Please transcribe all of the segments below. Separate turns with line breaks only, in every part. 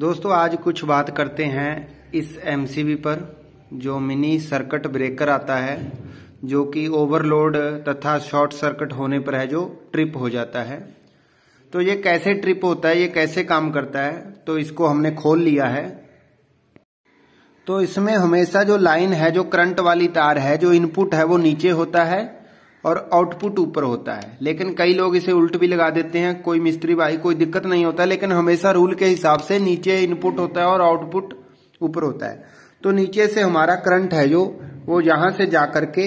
दोस्तों आज कुछ बात करते हैं इस एमसीबी पर जो मिनी सर्किट ब्रेकर आता है जो कि ओवरलोड तथा शॉर्ट सर्किट होने पर है जो ट्रिप हो जाता है तो ये कैसे ट्रिप होता है ये कैसे काम करता है तो इसको हमने खोल लिया है तो इसमें हमेशा जो लाइन है जो करंट वाली तार है जो इनपुट है वो नीचे होता है और आउटपुट ऊपर होता है लेकिन कई लोग इसे उल्ट भी लगा देते हैं कोई मिस्त्री भाई कोई दिक्कत नहीं होता लेकिन हमेशा रूल के हिसाब से नीचे इनपुट होता है और आउटपुट ऊपर होता है तो नीचे से हमारा करंट है जो वो यहां से जा करके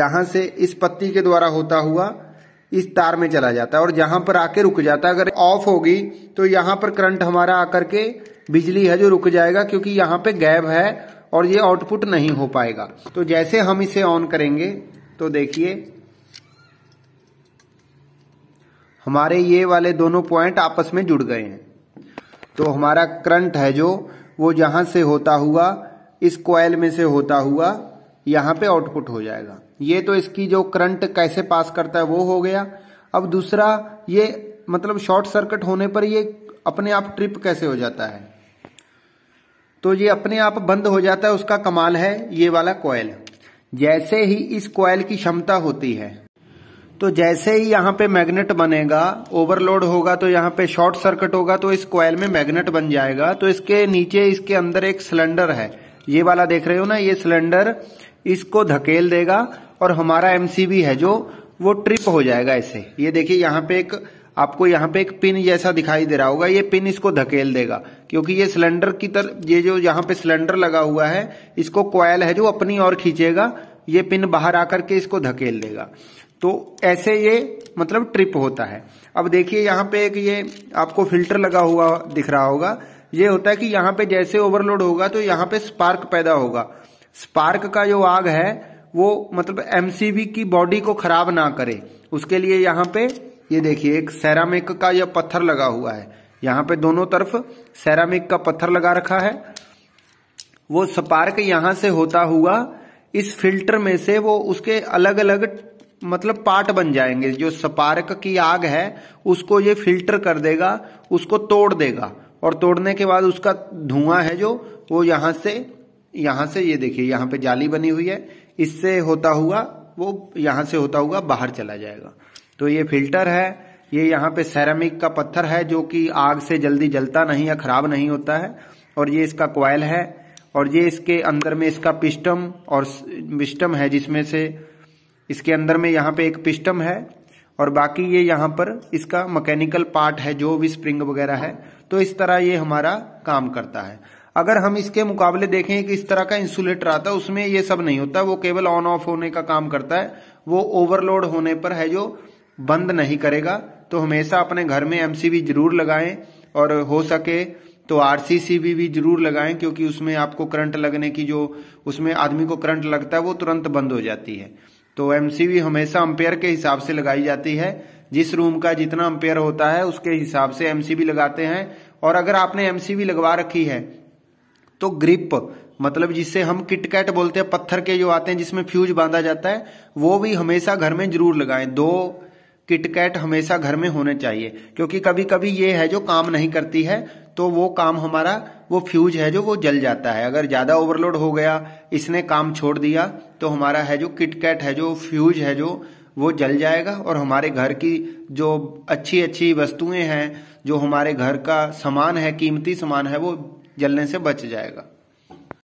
यहां से इस पत्ती के द्वारा होता हुआ इस तार में चला जाता है और जहां पर आके रुक जाता है अगर ऑफ होगी तो यहां पर करंट हमारा आकर के बिजली है जो रुक जाएगा क्योंकि यहाँ पे गैप है और ये आउटपुट नहीं हो पाएगा तो जैसे हम इसे ऑन करेंगे तो देखिए हमारे ये वाले दोनों पॉइंट आपस में जुड़ गए हैं तो हमारा करंट है जो वो जहां से होता हुआ इस कॉयल में से होता हुआ यहां पे आउटपुट हो जाएगा ये तो इसकी जो करंट कैसे पास करता है वो हो गया अब दूसरा ये मतलब शॉर्ट सर्किट होने पर ये अपने आप ट्रिप कैसे हो जाता है तो ये अपने आप बंद हो जाता है उसका कमाल है ये वाला कॉयल जैसे ही इस कॉयल की क्षमता होती है तो जैसे ही यहाँ पे मैग्नेट बनेगा ओवरलोड होगा तो यहाँ पे शॉर्ट सर्किट होगा तो इस क्वाइल में मैग्नेट बन जाएगा तो इसके नीचे इसके अंदर एक सिलेंडर है ये वाला देख रहे हो ना ये सिलेंडर इसको धकेल देगा और हमारा एमसीबी है जो वो ट्रिप हो जाएगा इसे ये देखिए यहाँ पे एक आपको यहाँ पे एक पिन जैसा दिखाई दे रहा होगा ये पिन इसको धकेल देगा क्योंकि ये सिलेंडर की तरफ ये जो यहाँ पे सिलेंडर लगा हुआ है इसको क्वाइल है जो अपनी ओर खींचेगा ये पिन बाहर आकर के इसको धकेल देगा तो ऐसे ये मतलब ट्रिप होता है अब देखिए यहाँ पे एक ये आपको फिल्टर लगा हुआ दिख रहा होगा ये होता है कि यहाँ पे जैसे ओवरलोड होगा तो यहाँ पे स्पार्क पैदा होगा स्पार्क का जो आग है वो मतलब एमसीबी की बॉडी को खराब ना करे उसके लिए यहाँ पे ये देखिए एक सेरामिक का यह पत्थर लगा हुआ है यहाँ पे दोनों तरफ सेरामिक का पत्थर लगा रखा है वो स्पार्क यहां से होता हुआ इस फिल्टर में से वो उसके अलग अलग मतलब पार्ट बन जाएंगे जो स्पार्क की आग है उसको ये फिल्टर कर देगा उसको तोड़ देगा और तोड़ने के बाद उसका धुआं है जो वो यहां से यहां से ये देखिए यहाँ पे जाली बनी हुई है इससे होता हुआ वो यहां से होता हुआ बाहर चला जाएगा तो ये फिल्टर है ये यहाँ पे सेरामिक का पत्थर है जो कि आग से जल्दी जलता नहीं या खराब नहीं होता है और ये इसका क्वाइल है और ये इसके अंदर में इसका पिस्टम और पिस्टम है जिसमें से इसके अंदर में यहाँ पे एक पिस्टम है और बाकी ये यहाँ पर इसका मैकेनिकल पार्ट है जो भी स्प्रिंग वगैरह है तो इस तरह ये हमारा काम करता है अगर हम इसके मुकाबले देखें कि इस तरह का इंसुलेटर आता है उसमें ये सब नहीं होता वो केवल ऑन ऑफ होने का काम करता है वो ओवरलोड होने पर है जो बंद नहीं करेगा तो हमेशा अपने घर में एमसीबी जरूर लगाएं और हो सके तो आरसीसीबी भी जरूर लगाएं क्योंकि उसमें आपको करंट लगने की जो उसमें आदमी को करंट लगता है वो तुरंत बंद हो जाती है तो एमसीवी हमेशा अंपेयर के हिसाब से लगाई जाती है जिस रूम का जितना अंपेयर होता है उसके हिसाब से एमसीबी लगाते हैं और अगर आपने एमसीबी लगवा रखी है तो ग्रिप मतलब जिससे हम किटकैट बोलते हैं पत्थर के जो आते हैं जिसमें फ्यूज बांधा जाता है वो भी हमेशा घर में जरूर लगाएं दो किटकैट हमेशा घर में होने चाहिए क्योंकि कभी कभी ये है जो काम नहीं करती है तो वो काम हमारा वो फ्यूज है जो वो जल जाता है अगर ज्यादा ओवरलोड हो गया इसने काम छोड़ दिया तो हमारा है जो किटकैट है जो फ्यूज है जो वो जल जाएगा और हमारे घर की जो अच्छी अच्छी वस्तुएं हैं जो हमारे घर का सामान है कीमती सामान है वो जलने से बच जाएगा